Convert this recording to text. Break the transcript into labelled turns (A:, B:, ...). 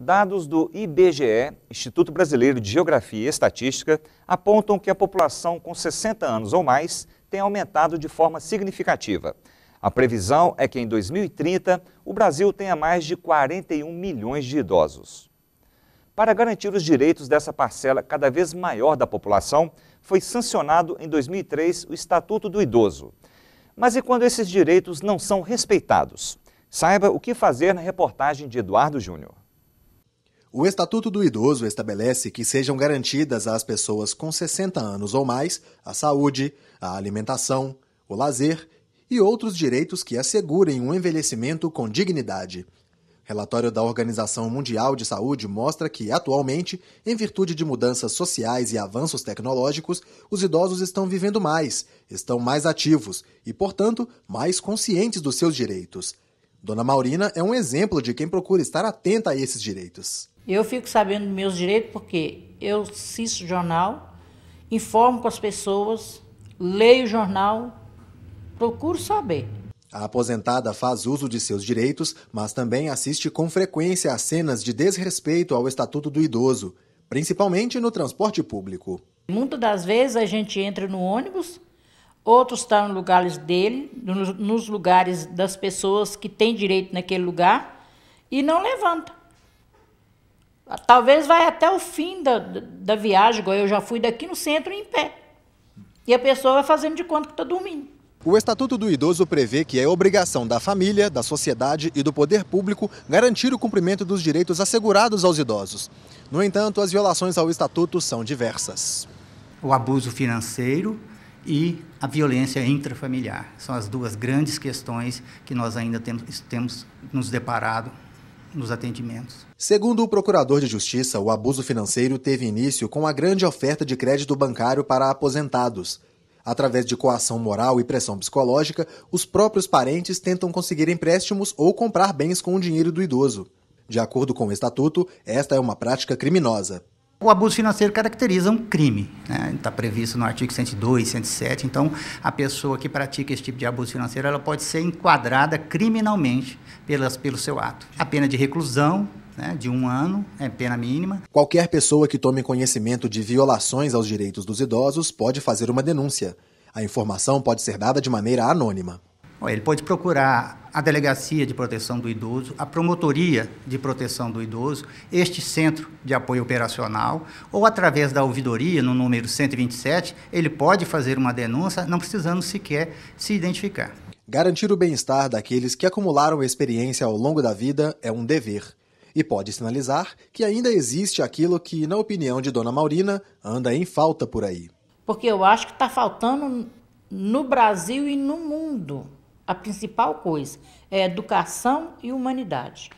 A: Dados do IBGE, Instituto Brasileiro de Geografia e Estatística, apontam que a população com 60 anos ou mais tem aumentado de forma significativa. A previsão é que em 2030 o Brasil tenha mais de 41 milhões de idosos. Para garantir os direitos dessa parcela cada vez maior da população, foi sancionado em 2003 o Estatuto do Idoso. Mas e quando esses direitos não são respeitados? Saiba o que fazer na reportagem de Eduardo Júnior.
B: O Estatuto do Idoso estabelece que sejam garantidas às pessoas com 60 anos ou mais a saúde, a alimentação, o lazer e outros direitos que assegurem um envelhecimento com dignidade. Relatório da Organização Mundial de Saúde mostra que, atualmente, em virtude de mudanças sociais e avanços tecnológicos, os idosos estão vivendo mais, estão mais ativos e, portanto, mais conscientes dos seus direitos. Dona Maurina é um exemplo de quem procura estar atenta a esses direitos.
C: Eu fico sabendo dos meus direitos porque eu assisto jornal, informo com as pessoas, leio jornal, procuro saber.
B: A aposentada faz uso de seus direitos, mas também assiste com frequência a cenas de desrespeito ao Estatuto do Idoso, principalmente no transporte público.
C: Muitas das vezes a gente entra no ônibus, outros estão tá nos lugares dele, nos lugares das pessoas que têm direito naquele lugar, e não levanta. Talvez vai até o fim da, da viagem, igual eu já fui daqui no centro em pé. E a pessoa vai fazendo de conta que está dormindo.
B: O Estatuto do Idoso prevê que é obrigação da família, da sociedade e do poder público garantir o cumprimento dos direitos assegurados aos idosos. No entanto, as violações ao Estatuto são diversas. O
D: abuso financeiro e a violência intrafamiliar são as duas grandes questões que nós ainda temos, temos nos deparado nos atendimentos.
B: Segundo o procurador de justiça, o abuso financeiro teve início com a grande oferta de crédito bancário para aposentados. Através de coação moral e pressão psicológica, os próprios parentes tentam conseguir empréstimos ou comprar bens com o dinheiro do idoso. De acordo com o estatuto, esta é uma prática criminosa. O abuso financeiro caracteriza um crime, está né? Tá
D: previsto no artigo 102, 107. Então, a pessoa que pratica esse tipo de abuso financeiro, ela pode ser enquadrada criminalmente pelas, pelo seu ato. A pena de reclusão né, de um ano é pena
B: mínima. Qualquer pessoa que tome conhecimento de violações aos direitos dos idosos pode fazer uma denúncia. A informação pode ser dada de maneira anônima. Ele pode
D: procurar a Delegacia de Proteção do Idoso, a Promotoria de Proteção do Idoso, este Centro de Apoio Operacional, ou através da ouvidoria, no número 127, ele pode fazer uma denúncia, não precisando sequer se identificar.
B: Garantir o bem-estar daqueles que acumularam experiência ao longo da vida é um dever. E pode sinalizar que ainda existe aquilo que, na opinião de Dona Maurina, anda em falta por aí.
C: Porque eu acho que está faltando no Brasil e no mundo a principal coisa é educação e humanidade.